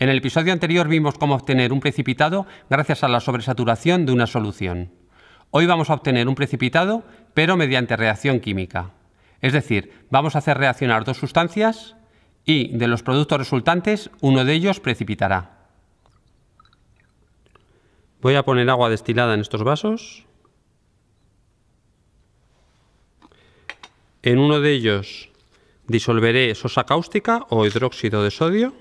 En el episodio anterior vimos cómo obtener un precipitado gracias a la sobresaturación de una solución. Hoy vamos a obtener un precipitado, pero mediante reacción química. Es decir, vamos a hacer reaccionar dos sustancias y de los productos resultantes uno de ellos precipitará. Voy a poner agua destilada en estos vasos. En uno de ellos disolveré sosa cáustica o hidróxido de sodio.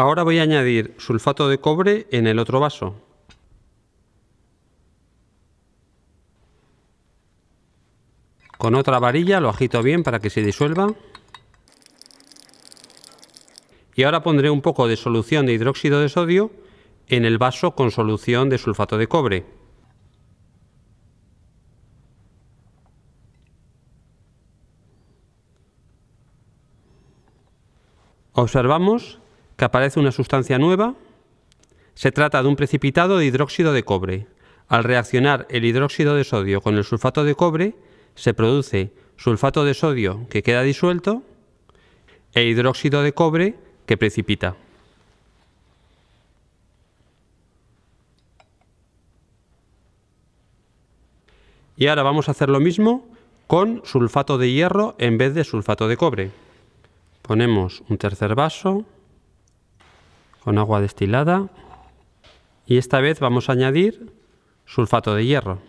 Ahora voy a añadir sulfato de cobre en el otro vaso. Con otra varilla lo agito bien para que se disuelva. Y ahora pondré un poco de solución de hidróxido de sodio en el vaso con solución de sulfato de cobre. Observamos que aparece una sustancia nueva. Se trata de un precipitado de hidróxido de cobre. Al reaccionar el hidróxido de sodio con el sulfato de cobre, se produce sulfato de sodio que queda disuelto e hidróxido de cobre que precipita. Y ahora vamos a hacer lo mismo con sulfato de hierro en vez de sulfato de cobre. Ponemos un tercer vaso, con agua destilada y esta vez vamos a añadir sulfato de hierro.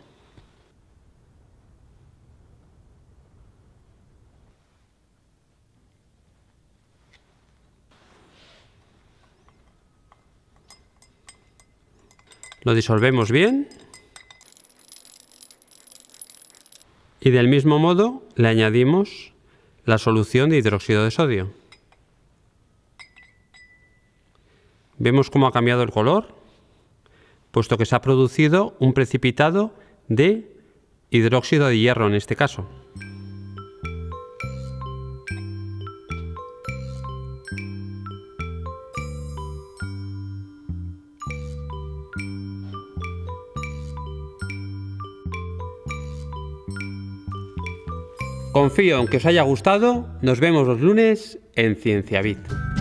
Lo disolvemos bien y del mismo modo le añadimos la solución de hidróxido de sodio. Vemos cómo ha cambiado el color, puesto que se ha producido un precipitado de hidróxido de hierro en este caso. Confío en que os haya gustado. Nos vemos los lunes en Ciencia Cienciabit.